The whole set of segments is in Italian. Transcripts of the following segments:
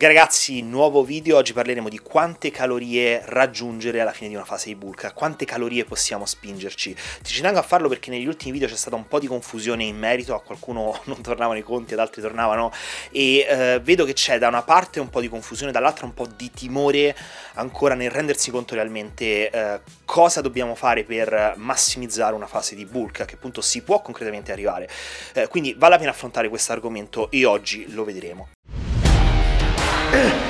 Ragazzi, nuovo video, oggi parleremo di quante calorie raggiungere alla fine di una fase di bulk, quante calorie possiamo spingerci. Ti ci tengo a farlo perché negli ultimi video c'è stata un po' di confusione in merito, a qualcuno non tornavano i conti, ad altri tornavano e eh, vedo che c'è da una parte un po' di confusione, dall'altra un po' di timore ancora nel rendersi conto realmente eh, cosa dobbiamo fare per massimizzare una fase di bulk, a che punto si può concretamente arrivare. Eh, quindi vale la pena affrontare questo argomento e oggi lo vedremo. Ugh!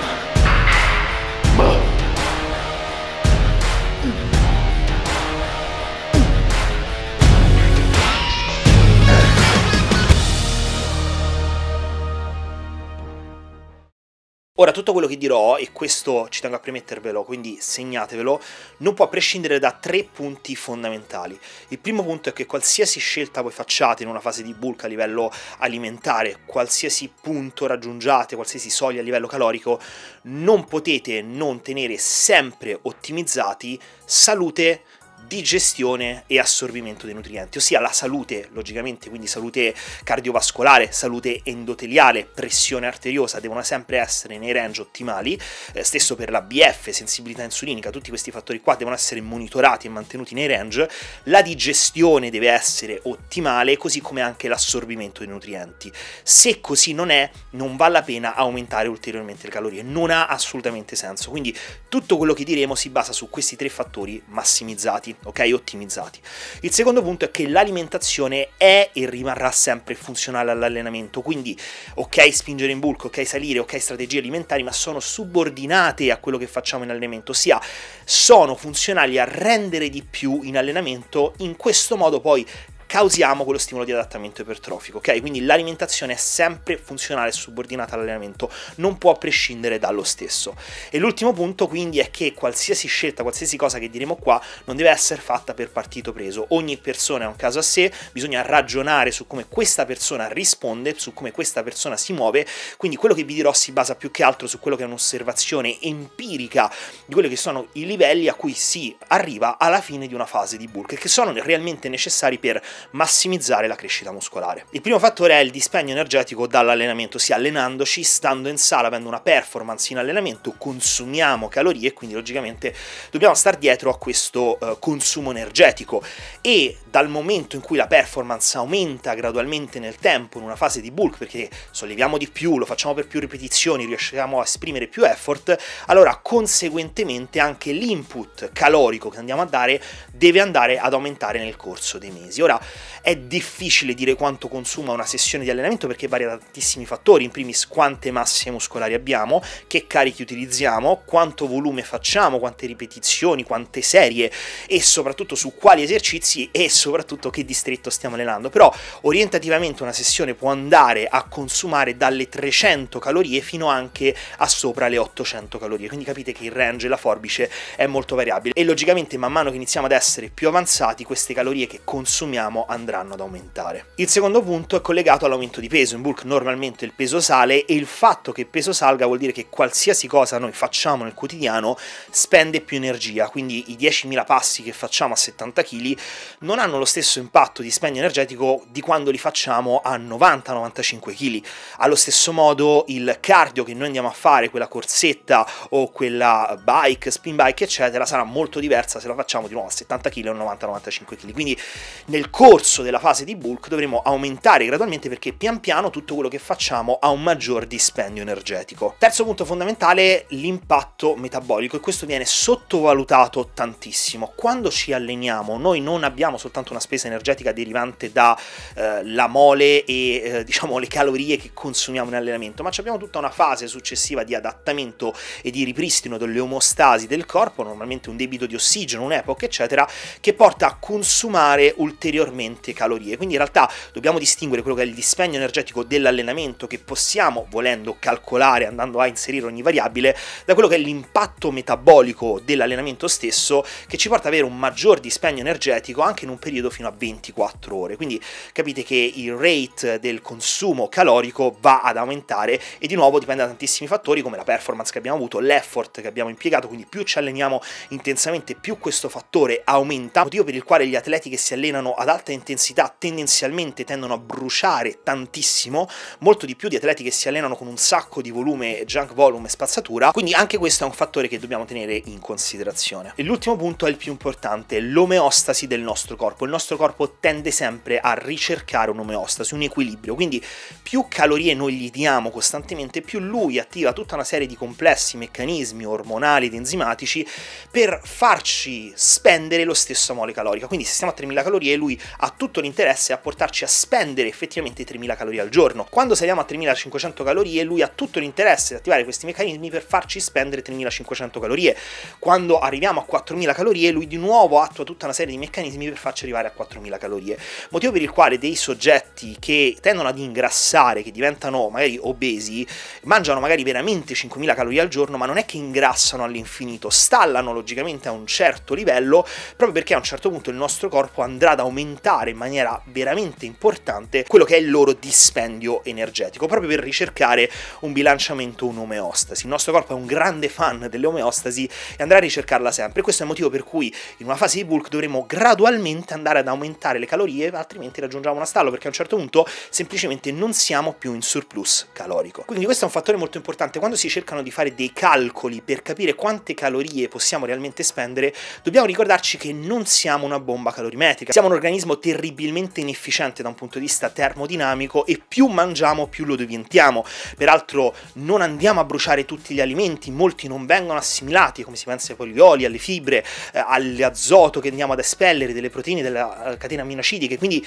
Ora, tutto quello che dirò, e questo ci tengo a premettervelo, quindi segnatevelo, non può prescindere da tre punti fondamentali. Il primo punto è che qualsiasi scelta voi facciate in una fase di bulk a livello alimentare, qualsiasi punto raggiungiate, qualsiasi soglia a livello calorico, non potete non tenere sempre ottimizzati salute digestione e assorbimento dei nutrienti, ossia la salute, logicamente, quindi salute cardiovascolare, salute endoteliale, pressione arteriosa, devono sempre essere nei range ottimali, eh, stesso per la BF, sensibilità insulinica, tutti questi fattori qua devono essere monitorati e mantenuti nei range, la digestione deve essere ottimale, così come anche l'assorbimento dei nutrienti. Se così non è, non vale la pena aumentare ulteriormente le calorie, non ha assolutamente senso, quindi tutto quello che diremo si basa su questi tre fattori massimizzati ok? Ottimizzati. Il secondo punto è che l'alimentazione è e rimarrà sempre funzionale all'allenamento, quindi ok spingere in bulk, ok salire, ok strategie alimentari, ma sono subordinate a quello che facciamo in allenamento, ossia sono funzionali a rendere di più in allenamento, in questo modo poi causiamo quello stimolo di adattamento ipertrofico, ok? Quindi l'alimentazione è sempre funzionale e subordinata all'allenamento, non può prescindere dallo stesso. E l'ultimo punto quindi è che qualsiasi scelta, qualsiasi cosa che diremo qua, non deve essere fatta per partito preso. Ogni persona è un caso a sé, bisogna ragionare su come questa persona risponde, su come questa persona si muove, quindi quello che vi dirò si basa più che altro su quello che è un'osservazione empirica di quelli che sono i livelli a cui si arriva alla fine di una fase di bulk, che sono realmente necessari per massimizzare la crescita muscolare. Il primo fattore è il dispendio energetico dall'allenamento, ossia allenandoci, stando in sala, avendo una performance in allenamento, consumiamo calorie e quindi logicamente dobbiamo stare dietro a questo eh, consumo energetico e dal momento in cui la performance aumenta gradualmente nel tempo in una fase di bulk perché solleviamo di più, lo facciamo per più ripetizioni, riusciamo a esprimere più effort, allora conseguentemente anche l'input calorico che andiamo a dare deve andare ad aumentare nel corso dei mesi. Ora è difficile dire quanto consuma una sessione di allenamento perché varia da tantissimi fattori, in primis quante masse muscolari abbiamo, che carichi utilizziamo, quanto volume facciamo, quante ripetizioni, quante serie e soprattutto su quali esercizi e soprattutto che distretto stiamo allenando. Però orientativamente una sessione può andare a consumare dalle 300 calorie fino anche a sopra le 800 calorie, quindi capite che il range e la forbice è molto variabile e logicamente man mano che iniziamo ad essere più avanzati queste calorie che consumiamo andranno ad aumentare. Il secondo punto è collegato all'aumento di peso, in bulk normalmente il peso sale e il fatto che il peso salga vuol dire che qualsiasi cosa noi facciamo nel quotidiano spende più energia, quindi i 10.000 passi che facciamo a 70 kg non hanno hanno lo stesso impatto di spegno energetico di quando li facciamo a 90-95 kg. Allo stesso modo il cardio che noi andiamo a fare, quella corsetta o quella bike, spin bike, eccetera, sarà molto diversa se la facciamo di nuovo a 70 kg o 90-95 kg. Quindi nel corso della fase di bulk dovremo aumentare gradualmente perché pian piano tutto quello che facciamo ha un maggior dispendio energetico. Terzo punto fondamentale, l'impatto metabolico e questo viene sottovalutato tantissimo. Quando ci alleniamo noi non abbiamo soltanto soltanto una spesa energetica derivante dalla eh, mole e eh, diciamo le calorie che consumiamo in allenamento, ma abbiamo tutta una fase successiva di adattamento e di ripristino delle omostasi del corpo, normalmente un debito di ossigeno, un'epoca, eccetera, che porta a consumare ulteriormente calorie. Quindi in realtà dobbiamo distinguere quello che è il dispendio energetico dell'allenamento che possiamo, volendo calcolare, andando a inserire ogni variabile, da quello che è l'impatto metabolico dell'allenamento stesso che ci porta ad avere un maggior dispendio energetico anche in un periodo periodo fino a 24 ore. Quindi capite che il rate del consumo calorico va ad aumentare e di nuovo dipende da tantissimi fattori come la performance che abbiamo avuto, l'effort che abbiamo impiegato, quindi più ci alleniamo intensamente, più questo fattore aumenta, motivo per il quale gli atleti che si allenano ad alta intensità tendenzialmente tendono a bruciare tantissimo, molto di più di atleti che si allenano con un sacco di volume, junk volume e spazzatura, quindi anche questo è un fattore che dobbiamo tenere in considerazione. E l'ultimo punto è il più importante, l'omeostasi del nostro corpo, corpo, il nostro corpo tende sempre a ricercare un'omeostasi, un equilibrio, quindi più calorie noi gli diamo costantemente, più lui attiva tutta una serie di complessi meccanismi ormonali ed enzimatici per farci spendere lo stesso mole calorica. Quindi se stiamo a 3000 calorie lui ha tutto l'interesse a portarci a spendere effettivamente 3000 calorie al giorno. Quando saliamo a 3500 calorie lui ha tutto l'interesse ad attivare questi meccanismi per farci spendere 3500 calorie. Quando arriviamo a 4000 calorie lui di nuovo attua tutta una serie di meccanismi per farci faccia arrivare a 4000 calorie. Motivo per il quale dei soggetti che tendono ad ingrassare, che diventano magari obesi, mangiano magari veramente 5000 calorie al giorno, ma non è che ingrassano all'infinito, stallano logicamente a un certo livello, proprio perché a un certo punto il nostro corpo andrà ad aumentare in maniera veramente importante quello che è il loro dispendio energetico, proprio per ricercare un bilanciamento, un'omeostasi. Il nostro corpo è un grande fan delle omeostasi e andrà a ricercarla sempre. Questo è il motivo per cui in una fase di bulk dovremo gradualmente semplicemente andare ad aumentare le calorie, altrimenti raggiungiamo una stallo perché a un certo punto semplicemente non siamo più in surplus calorico. Quindi questo è un fattore molto importante. Quando si cercano di fare dei calcoli per capire quante calorie possiamo realmente spendere, dobbiamo ricordarci che non siamo una bomba calorimetrica, siamo un organismo terribilmente inefficiente da un punto di vista termodinamico e più mangiamo più lo diventiamo. Peraltro non andiamo a bruciare tutti gli alimenti, molti non vengono assimilati, come si pensa ai polioli, alle fibre, eh, all'azoto che andiamo ad espellere, delle proteine funzioni della eh, catena aminoacidica, quindi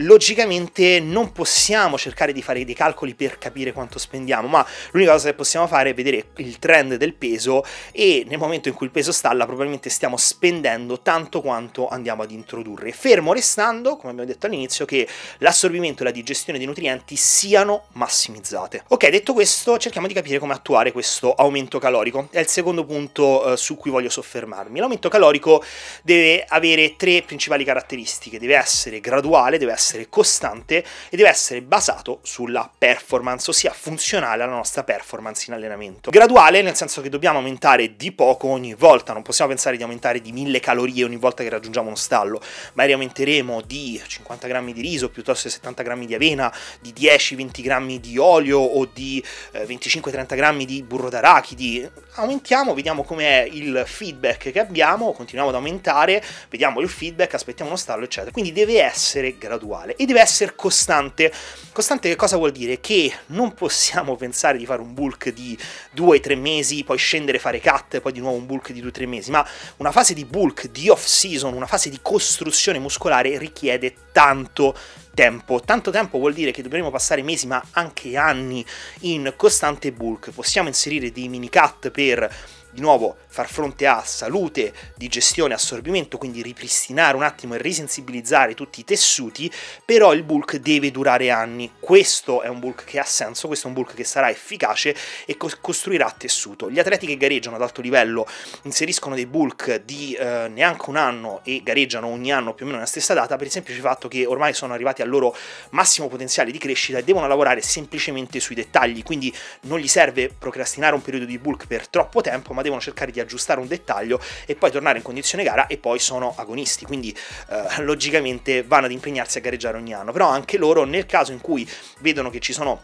logicamente non possiamo cercare di fare dei calcoli per capire quanto spendiamo, ma l'unica cosa che possiamo fare è vedere il trend del peso e nel momento in cui il peso stalla probabilmente stiamo spendendo tanto quanto andiamo ad introdurre, fermo restando, come abbiamo detto all'inizio, che l'assorbimento e la digestione dei nutrienti siano massimizzate. Ok, detto questo, cerchiamo di capire come attuare questo aumento calorico. È il secondo punto eh, su cui voglio soffermarmi. L'aumento calorico deve avere tre principali caratteristiche caratteristiche, deve essere graduale, deve essere costante e deve essere basato sulla performance, ossia funzionale alla nostra performance in allenamento. Graduale nel senso che dobbiamo aumentare di poco ogni volta, non possiamo pensare di aumentare di 1000 calorie ogni volta che raggiungiamo uno stallo, magari aumenteremo di 50 grammi di riso piuttosto che 70 grammi di avena, di 10-20 grammi di olio o di 25-30 eh, grammi di burro d'arachidi. Aumentiamo, vediamo com'è il feedback che abbiamo, continuiamo ad aumentare, vediamo il feedback, aspettiamo uno stallo, eccetera. Quindi deve essere graduale e deve essere costante. Costante che cosa vuol dire? Che non possiamo pensare di fare un bulk di 2-3 mesi, poi scendere, fare cut, poi di nuovo un bulk di 2-3 mesi, ma una fase di bulk, di off season, una fase di costruzione muscolare richiede tanto Tempo. Tanto tempo vuol dire che dovremo passare mesi ma anche anni in costante bulk. Possiamo inserire dei mini cut per di nuovo far fronte a salute, digestione, assorbimento, quindi ripristinare un attimo e risensibilizzare tutti i tessuti, però il bulk deve durare anni. Questo è un bulk che ha senso, questo è un bulk che sarà efficace e co costruirà tessuto. Gli atleti che gareggiano ad alto livello inseriscono dei bulk di eh, neanche un anno e gareggiano ogni anno più o meno nella stessa data per il semplice fatto che ormai sono arrivati al loro massimo potenziale di crescita e devono lavorare semplicemente sui dettagli, quindi non gli serve procrastinare un periodo di bulk per troppo tempo, ma devono cercare di aggiustare un dettaglio e poi tornare in condizione gara e poi sono agonisti, quindi eh, logicamente vanno ad impegnarsi a gareggiare ogni anno, però anche loro nel caso in cui vedono che ci sono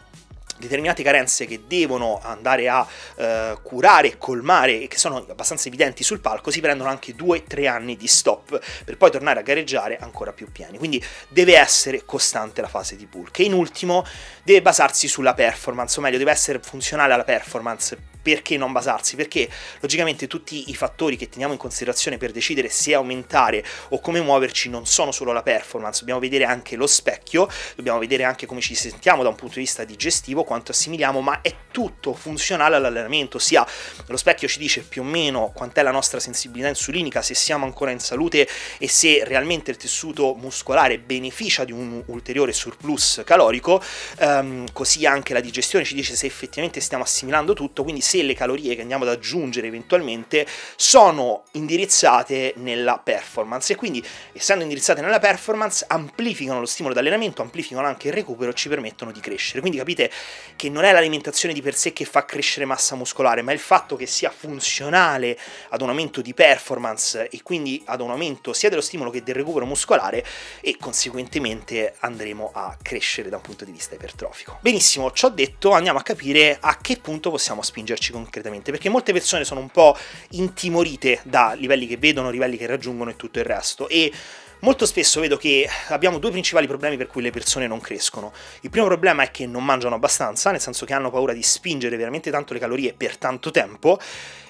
determinate carenze che devono andare a eh, curare e colmare e che sono abbastanza evidenti sul palco, si prendono anche 2-3 anni di stop per poi tornare a gareggiare ancora più pieni. Quindi deve essere costante la fase di pull, che in ultimo deve basarsi sulla performance, o meglio deve essere funzionale alla performance perché non basarsi? Perché logicamente tutti i fattori che teniamo in considerazione per decidere se aumentare o come muoverci non sono solo la performance, dobbiamo vedere anche lo specchio, dobbiamo vedere anche come ci sentiamo da un punto di vista digestivo, quanto assimiliamo, ma è tutto funzionale all'allenamento, ossia lo specchio ci dice più o meno quant'è la nostra sensibilità insulinica, se siamo ancora in salute e se realmente il tessuto muscolare beneficia di un ulteriore surplus calorico, um, così anche la digestione ci dice se effettivamente stiamo assimilando tutto, quindi se le calorie che andiamo ad aggiungere eventualmente sono indirizzate nella performance e quindi essendo indirizzate nella performance amplificano lo stimolo d'allenamento, amplificano anche il recupero e ci permettono di crescere. Quindi capite che non è l'alimentazione di per sé che fa crescere massa muscolare, ma il fatto che sia funzionale ad un aumento di performance e quindi ad un aumento sia dello stimolo che del recupero muscolare e conseguentemente andremo a crescere da un punto di vista ipertrofico. Benissimo, ciò detto andiamo a capire a che punto possiamo spingerci concretamente, perché molte persone sono un po' intimorite da livelli che vedono, livelli che raggiungono e tutto il resto e Molto spesso vedo che abbiamo due principali problemi per cui le persone non crescono. Il primo problema è che non mangiano abbastanza, nel senso che hanno paura di spingere veramente tanto le calorie per tanto tempo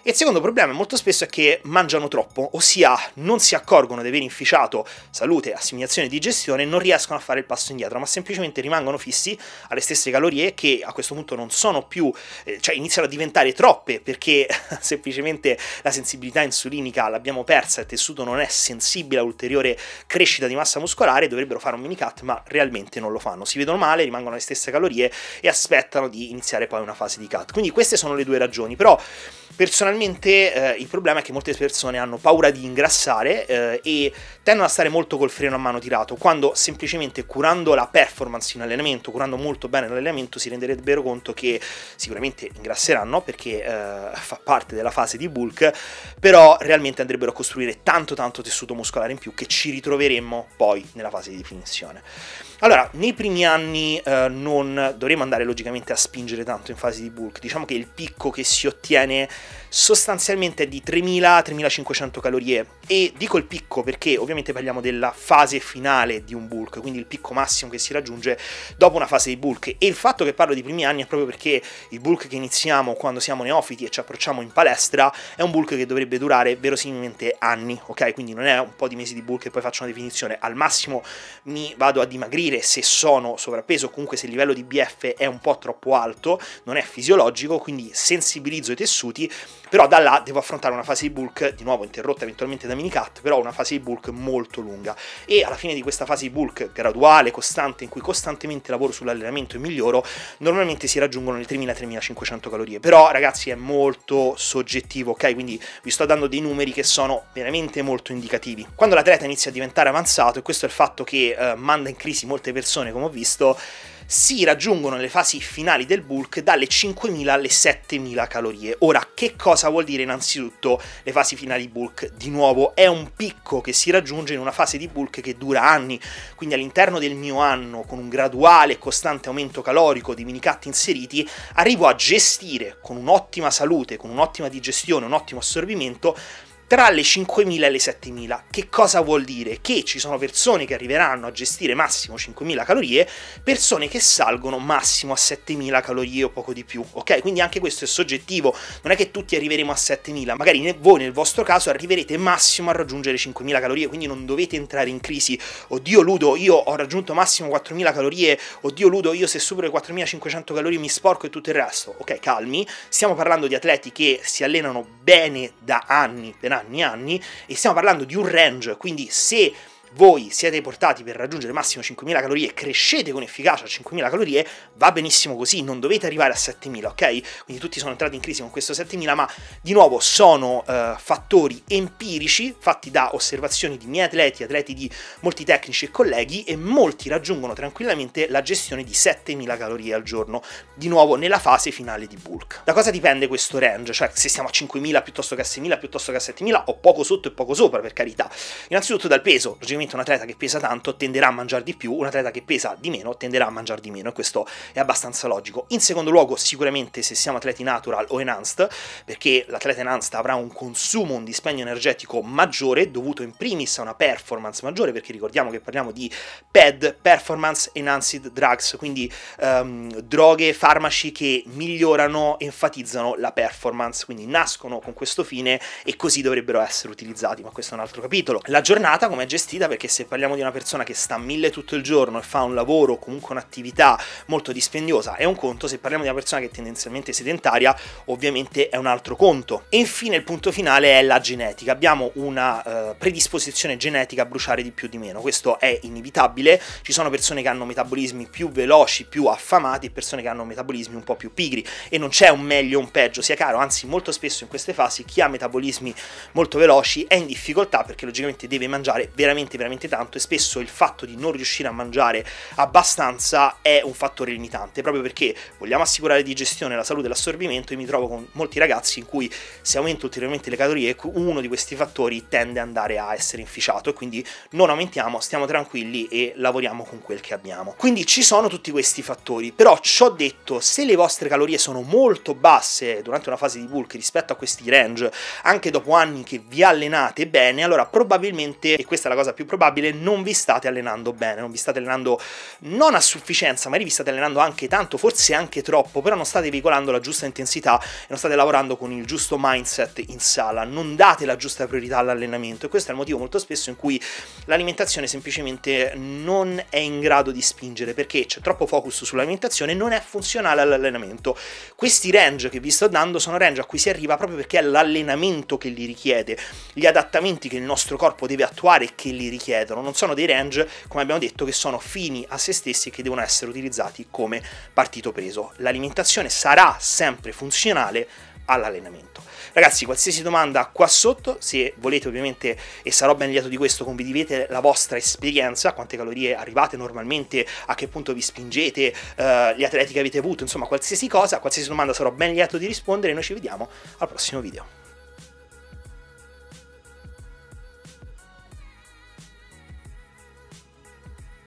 e il secondo problema molto spesso è che mangiano troppo, ossia non si accorgono di aver inficiato salute, assimilazione e digestione e non riescono a fare il passo indietro, ma semplicemente rimangono fissi alle stesse calorie che a questo punto non sono più, eh, cioè iniziano a diventare troppe perché semplicemente la sensibilità insulinica l'abbiamo persa, il tessuto non è sensibile a ulteriore crescita di massa muscolare, dovrebbero fare un mini cut, ma realmente non lo fanno. Si vedono male, rimangono alle stesse calorie e aspettano di iniziare poi una fase di cut. Quindi queste sono le due ragioni, però personalmente Generalmente eh, il problema è che molte persone hanno paura di ingrassare eh, e tendono a stare molto col freno a mano tirato, quando semplicemente curando la performance in allenamento, curando molto bene l'allenamento, si renderebbero conto che sicuramente ingrasseranno perché eh, fa parte della fase di bulk, però realmente andrebbero a costruire tanto tanto tessuto muscolare in più che ci ritroveremmo poi nella fase di definizione. Allora, nei primi anni eh, non dovremo andare logicamente a spingere tanto in fase di bulk, diciamo che il picco che si ottiene sostanzialmente è di 3000-3500 calorie e dico il picco perché ovviamente ovviamente parliamo della fase finale di un bulk, quindi il picco massimo che si raggiunge dopo una fase di bulk. E il fatto che parlo di primi anni è proprio perché il bulk che iniziamo quando siamo neofiti e ci approcciamo in palestra è un bulk che dovrebbe durare verosimilmente anni, ok? Quindi non è un po' di mesi di bulk e poi faccio una definizione. Al massimo mi vado a dimagrire se sono sovrappeso, comunque se il livello di BF è un po' troppo alto, non è fisiologico, quindi sensibilizzo i tessuti, però da là devo affrontare una fase di bulk, di nuovo interrotta eventualmente da mini minicat, però una fase di bulk molto lunga e alla fine di questa fase di bulk graduale, costante, in cui costantemente lavoro sull'allenamento e miglioro, normalmente si raggiungono le 3000-3500 calorie, però ragazzi è molto soggettivo, ok? Quindi vi sto dando dei numeri che sono veramente molto indicativi. Quando l'atleta inizia a diventare avanzato, e questo è il fatto che eh, manda in crisi molte persone come ho visto, si raggiungono nelle fasi finali del bulk dalle 5.000 alle 7.000 calorie. Ora, che cosa vuol dire innanzitutto le fasi finali bulk? Di nuovo, è un picco che si raggiunge in una fase di bulk che dura anni, quindi all'interno del mio anno, con un graduale e costante aumento calorico di minicatti inseriti, arrivo a gestire con un'ottima salute, con un'ottima digestione, un ottimo assorbimento, tra le 5.000 e le 7.000. Che cosa vuol dire? Che ci sono persone che arriveranno a gestire massimo 5.000 calorie, persone che salgono massimo a 7.000 calorie o poco di più, ok? Quindi anche questo è soggettivo, non è che tutti arriveremo a 7.000, magari voi nel vostro caso arriverete massimo a raggiungere 5.000 calorie, quindi non dovete entrare in crisi. Oddio Ludo, io ho raggiunto massimo 4.000 calorie, oddio Ludo, io se supero le 4.500 calorie mi sporco e tutto il resto. Ok, calmi, stiamo parlando di atleti che si allenano bene da anni, per anni e anni e stiamo parlando di un range, quindi se voi siete portati per raggiungere massimo 5.000 calorie, e crescete con efficacia a 5.000 calorie, va benissimo così, non dovete arrivare a 7.000, ok? Quindi tutti sono entrati in crisi con questo 7.000, ma di nuovo sono uh, fattori empirici fatti da osservazioni di miei atleti, atleti di molti tecnici e colleghi e molti raggiungono tranquillamente la gestione di 7.000 calorie al giorno, di nuovo nella fase finale di bulk. Da cosa dipende questo range? Cioè se siamo a 5.000 piuttosto che a 6.000 piuttosto che a 7.000 o poco sotto e poco sopra per carità? Innanzitutto dal peso, logicamente sicuramente un atleta che pesa tanto tenderà a mangiare di più, un atleta che pesa di meno tenderà a mangiare di meno e questo è abbastanza logico. In secondo luogo sicuramente se siamo atleti natural o enhanced, perché l'atleta enhanced avrà un consumo, un dispendio energetico maggiore dovuto in primis a una performance maggiore, perché ricordiamo che parliamo di PED, Performance Enhanced Drugs, quindi um, droghe, farmaci che migliorano, enfatizzano la performance, quindi nascono con questo fine e così dovrebbero essere utilizzati, ma questo è un altro capitolo. La giornata come è gestita perché se parliamo di una persona che sta a mille tutto il giorno e fa un lavoro, comunque un'attività molto dispendiosa, è un conto, se parliamo di una persona che è tendenzialmente sedentaria, ovviamente è un altro conto. E infine il punto finale è la genetica. Abbiamo una eh, predisposizione genetica a bruciare di più di meno, questo è inevitabile, ci sono persone che hanno metabolismi più veloci, più affamati e persone che hanno metabolismi un po' più pigri e non c'è un meglio o un peggio, sia caro, anzi molto spesso in queste fasi chi ha metabolismi molto veloci è in difficoltà perché logicamente deve mangiare veramente veramente veramente tanto e spesso il fatto di non riuscire a mangiare abbastanza è un fattore limitante, proprio perché vogliamo assicurare digestione, la salute e l'assorbimento e mi trovo con molti ragazzi in cui se aumento ulteriormente le calorie ecco, uno di questi fattori tende ad andare a essere inficiato e quindi non aumentiamo, stiamo tranquilli e lavoriamo con quel che abbiamo. Quindi ci sono tutti questi fattori, però ciò detto, se le vostre calorie sono molto basse durante una fase di bulk rispetto a questi range, anche dopo anni che vi allenate bene, allora probabilmente, e questa è la cosa più probabile, probabile non vi state allenando bene, non vi state allenando non a sufficienza, magari vi state allenando anche tanto, forse anche troppo, però non state veicolando la giusta intensità e non state lavorando con il giusto mindset in sala, non date la giusta priorità all'allenamento e questo è il motivo molto spesso in cui l'alimentazione semplicemente non è in grado di spingere perché c'è troppo focus sull'alimentazione e non è funzionale all'allenamento. Questi range che vi sto dando sono range a cui si arriva proprio perché è l'allenamento che li richiede, gli adattamenti che il nostro corpo deve attuare e che li richiede richiedono, non sono dei range, come abbiamo detto, che sono fini a se stessi e che devono essere utilizzati come partito preso. L'alimentazione sarà sempre funzionale all'allenamento. Ragazzi, qualsiasi domanda qua sotto, se volete ovviamente, e sarò ben lieto di questo, condividete la vostra esperienza, quante calorie arrivate normalmente, a che punto vi spingete, eh, gli atleti che avete avuto, insomma qualsiasi cosa, qualsiasi domanda sarò ben lieto di rispondere e noi ci vediamo al prossimo video.